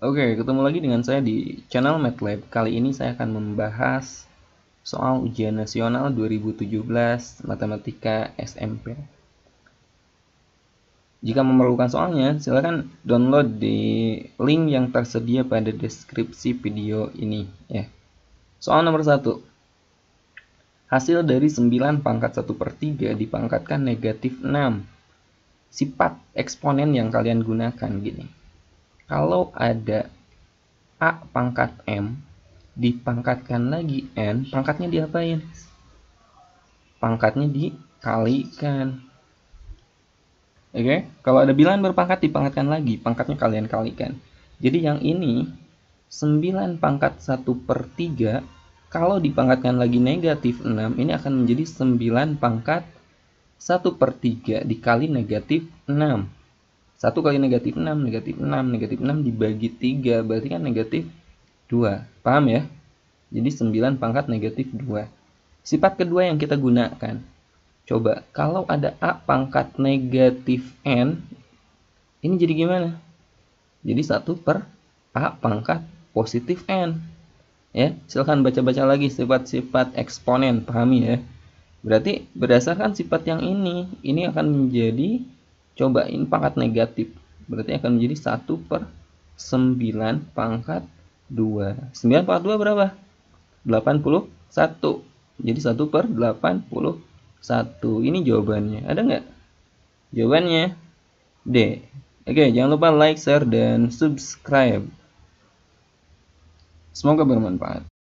Oke, ketemu lagi dengan saya di channel MATLAB. Kali ini saya akan membahas soal ujian nasional 2017 Matematika SMP. Jika memerlukan soalnya, silakan download di link yang tersedia pada deskripsi video ini. Ya. Soal nomor 1. Hasil dari 9 pangkat 1 per 3 dipangkatkan negatif 6. Sifat eksponen yang kalian gunakan gini kalau ada A pangkat M dipangkatkan lagi N, pangkatnya diapain? Pangkatnya dikalikan. Oke, okay? kalau ada bilangan berpangkat dipangkatkan lagi, pangkatnya kalian kalikan. Jadi yang ini 9 pangkat 1 per 3 kalau dipangkatkan lagi negatif 6 ini akan menjadi 9 pangkat 1 per 3 dikali negatif 6 1 kali negatif 6, negatif 6, negatif 6 dibagi 3, berarti kan negatif 2. Paham ya? Jadi 9 pangkat negatif 2. Sifat kedua yang kita gunakan. Coba, kalau ada A pangkat negatif N, ini jadi gimana? Jadi 1 per A pangkat positif N. Ya, silahkan baca-baca lagi sifat-sifat eksponen, pahami ya. Berarti berdasarkan sifat yang ini, ini akan menjadi cobain pangkat negatif berarti akan menjadi 1 per 9 pangkat 2 9 pangkat 2 berapa? 81 jadi 1 per 81 ini jawabannya ada nggak? jawabannya D oke jangan lupa like, share, dan subscribe semoga bermanfaat